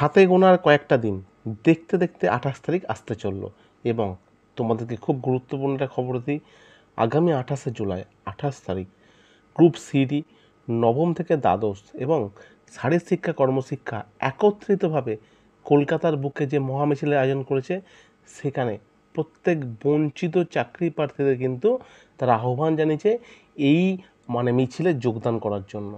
হাতে গোনার কয়েকটা দিন দেখতে দেখতে আঠাশ তারিখ আসতে চলল এবং তোমাদেরকে খুব গুরুত্বপূর্ণ একটা খবর দিই আগামী আঠাশে জুলাই আঠাশ তারিখ গ্রুপ সিডি নবম থেকে দ্বাদশ এবং শারীর শিক্ষা কর্মশিক্ষা একত্রিতভাবে কলকাতার বুকে যে মহামিছিলের আয়োজন করেছে সেখানে প্রত্যেক বঞ্চিত চাকরি প্রার্থীদের কিন্তু তারা আহ্বান জানিয়েছে এই মানে মিছিলে যোগদান করার জন্য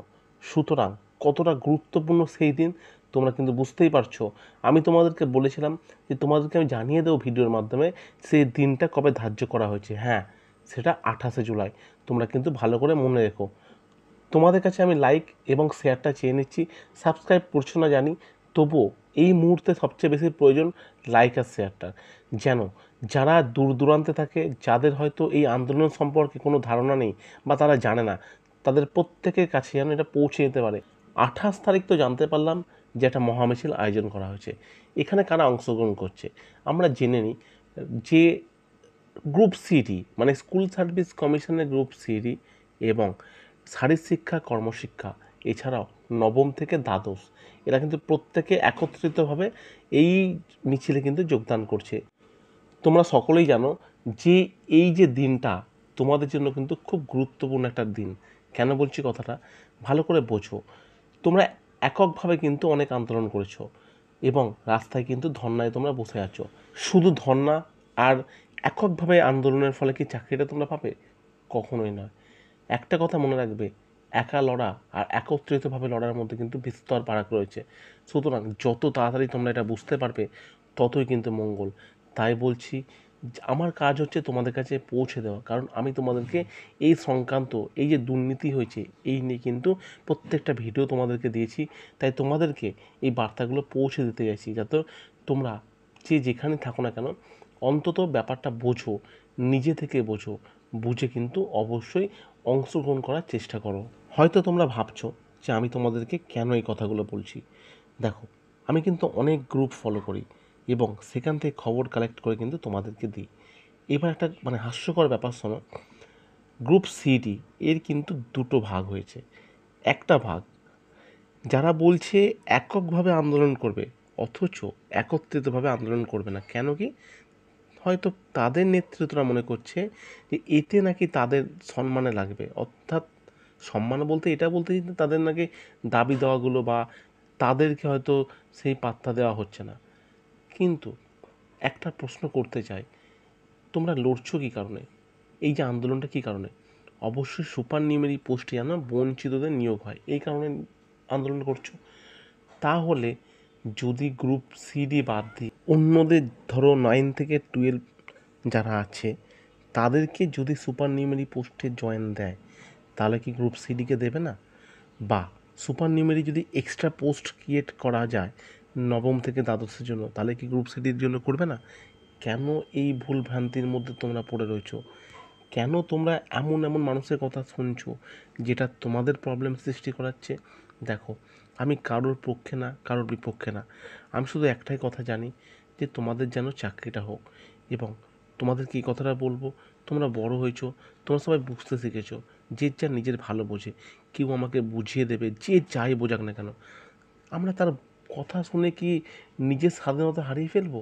সুতরাং কতটা গুরুত্বপূর্ণ সেই দিন তোমরা কিন্তু বুঝতেই পারছো আমি তোমাদেরকে বলেছিলাম যে তোমাদেরকে আমি জানিয়ে দেবো ভিডিওর মাধ্যমে সেই দিনটা কবে ধার্য করা হয়েছে হ্যাঁ সেটা আঠাশে জুলাই তোমরা কিন্তু ভালো করে মনে রেখো তোমাদের কাছে আমি লাইক এবং শেয়ারটা চেয়ে নিচ্ছি সাবস্ক্রাইব করছো না জানি তবুও এই মুহূর্তে সবচেয়ে বেশি প্রয়োজন লাইক আর শেয়ারটার যেন যারা দূর দূরান্তে থাকে যাদের হয়তো এই আন্দোলন সম্পর্কে কোনো ধারণা নেই বা তারা জানে না তাদের প্রত্যেকের কাছে যেন এটা পৌঁছে যেতে পারে আঠাশ তারিখ তো জানতে পারলাম যে একটা মহামিছিল আয়োজন করা হয়েছে এখানে কারা অংশগ্রহণ করছে আমরা জেনে নিই যে গ্রুপ সিটি মানে স্কুল সার্ভিস কমিশনের গ্রুপ সিটি এবং শিক্ষা কর্মশিক্ষা এছাড়াও নবম থেকে দ্বাদশ এরা কিন্তু প্রত্যেকে একত্রিতভাবে এই মিছিলে কিন্তু যোগদান করছে তোমরা সকলেই জানো যে এই যে দিনটা তোমাদের জন্য কিন্তু খুব গুরুত্বপূর্ণ একটা দিন কেন বলছি কথাটা ভালো করে বোঝো তোমরা এককভাবে কিন্তু অনেক আন্দোলন করেছো এবং রাস্তায় কিন্তু ধর্নায় তোমরা বসে আছো শুধু ধর্না আর এককভাবে আন্দোলনের ফলে কি চাকরিটা তোমরা পাবে কখনোই নয় একটা কথা মনে রাখবে একা লড়া আর একত্রিতভাবে লড়ার মধ্যে কিন্তু বিস্তর পারাক রয়েছে সুতরাং যত তাড়াতাড়ি তোমরা এটা বুঝতে পারবে ততই কিন্তু মঙ্গল তাই বলছি আমার কাজ হচ্ছে তোমাদের কাছে পৌঁছে দেওয়া কারণ আমি তোমাদেরকে এই সংক্রান্ত এই যে দুর্নীতি হয়েছে এই নিয়ে কিন্তু প্রত্যেকটা ভিডিও তোমাদেরকে দিয়েছি তাই তোমাদেরকে এই বার্তাগুলো পৌঁছে দিতে চাইছি যাতে তোমরা যে যেখানে থাকো না কেন অন্তত ব্যাপারটা বোঝো নিজে থেকে বোঝো বুঝে কিন্তু অবশ্যই অংশগ্রহণ করার চেষ্টা করো হয়তো তোমরা ভাবছো যে আমি তোমাদেরকে কেন এই কথাগুলো বলছি দেখো আমি কিন্তু অনেক গ্রুপ ফলো করি এবং সেখান থেকে খবর কালেক্ট করে কিন্তু তোমাদেরকে দিই এবার একটা মানে হাস্যকর ব্যাপার শোনো গ্রুপ সিডি এর কিন্তু দুটো ভাগ হয়েছে একটা ভাগ যারা বলছে এককভাবে আন্দোলন করবে অথচ একত্রিতভাবে আন্দোলন করবে না কেন কি হয়তো তাদের নেতৃত্বরা মনে করছে যে এতে নাকি তাদের সম্মানে লাগবে অর্থাৎ সম্মান বলতে এটা বলতে তাদের নাকি দাবি দেওয়াগুলো বা তাদেরকে হয়তো সেই পাত্তা দেওয়া হচ্ছে না কিন্তু একটা প্রশ্ন করতে চাই তোমরা লড়ছো কী কারণে এই যে আন্দোলনটা কী কারণে অবশ্যই সুপার নিউমেরি পোস্টে যেন বঞ্চিতদের নিয়োগ হয় এই কারণে আন্দোলন করছো তাহলে যদি গ্রুপ সিডি বাদ দিই অন্যদের ধরো নাইন থেকে টুয়েলভ যারা আছে তাদেরকে যদি সুপার নিউমেরি পোস্টে জয়েন দেয় তাহলে কি গ্রুপ সিডিকে দেবে না বা সুপার নিউমেরি যদি এক্সট্রা পোস্ট ক্রিয়েট করা যায় নবম থেকে দ্বাদশের জন্য তাহলে কি গ্রুপ সিডির জন্য করবে না কেন এই ভুল ভ্রান্তির মধ্যে তোমরা পড়ে রয়েছো কেন তোমরা এমন এমন মানুষের কথা শুনছো যেটা তোমাদের প্রবলেম সৃষ্টি করাচ্ছে দেখো আমি কারোর পক্ষে না কারোর বিপক্ষে না আমি শুধু একটাই কথা জানি যে তোমাদের যেন চাকরিটা হোক এবং তোমাদের কী কথাটা বলবো তোমরা বড় হয়েছো তোমরা সবাই বুঝতে শিখেছো যে যা নিজের ভালো বোঝে কেউ আমাকে বুঝিয়ে দেবে যে যাই বোঝাক না কেন আমরা তার কথা শুনে কি নিজের স্বাধীনতা হারিয়ে ফেলবো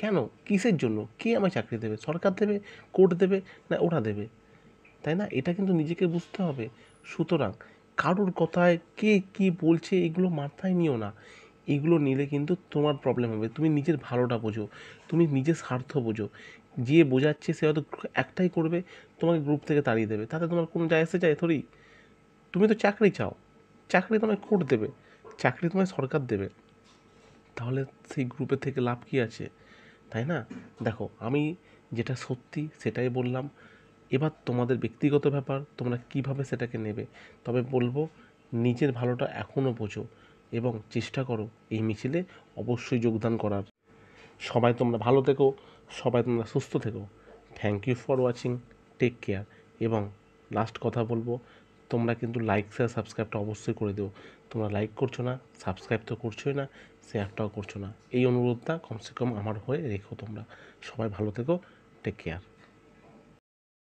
কেন কিসের জন্য কে আমায় চাকরি দেবে সরকার দেবে কোর্ট দেবে না ওরা দেবে তাই না এটা কিন্তু নিজেকে বুঝতে হবে সুতরাং কারোর কথায় কে কি বলছে এগুলো মাথায় নিও না এগুলো নিলে কিন্তু তোমার প্রবলেম হবে তুমি নিজের ভালোটা বোঝো তুমি নিজের স্বার্থ বোঝো যে বোঝাচ্ছে সে হয়তো একটাই করবে তোমাকে গ্রুপ থেকে তাড়িয়ে দেবে তাতে তোমার কোনো যায় এসে যায় ধরি তুমি তো চাকরি চাও চাকরি তোমায় কোর্ট দেবে চাকরি তোমায় সরকার দেবে তাহলে সেই গ্রুপে থেকে লাভ কী আছে তাই না দেখো আমি যেটা সত্যি সেটাই বললাম এবার তোমাদের ব্যক্তিগত ব্যাপার তোমরা কিভাবে সেটাকে নেবে তবে বলবো নিজের ভালোটা এখনও বোঝো এবং চেষ্টা করো এই মিছিলে অবশ্যই যোগদান করার সবাই তোমরা ভালো থেকো সবাই তোমরা সুস্থ থেকো thank you for watching take care এবং লাস্ট কথা বলবো তোমরা কিন্তু লাইক শেয়ার সাবস্ক্রাইবটা অবশ্যই করে দিও তোমরা লাইক করছো না সাবস্ক্রাইব তো করছোই না শেয়ারটাও করছো না এই অনুরোধটা কমসে কম আমার হয়ে রেখো তোমরা সবাই ভালো থেকো টেক কেয়ার